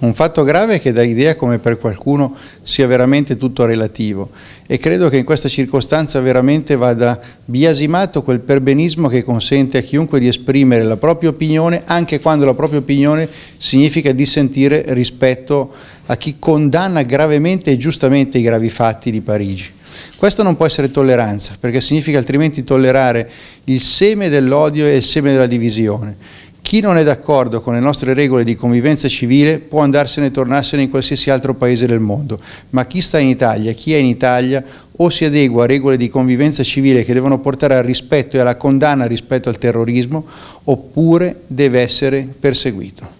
Un fatto grave è che dà l'idea come per qualcuno sia veramente tutto relativo e credo che in questa circostanza veramente vada biasimato quel perbenismo che consente a chiunque di esprimere la propria opinione anche quando la propria opinione significa dissentire rispetto a chi condanna gravemente e giustamente i gravi fatti di Parigi. Questa non può essere tolleranza perché significa altrimenti tollerare il seme dell'odio e il seme della divisione chi non è d'accordo con le nostre regole di convivenza civile può andarsene e tornarsene in qualsiasi altro paese del mondo, ma chi sta in Italia, chi è in Italia, o si adegua a regole di convivenza civile che devono portare al rispetto e alla condanna rispetto al terrorismo, oppure deve essere perseguito.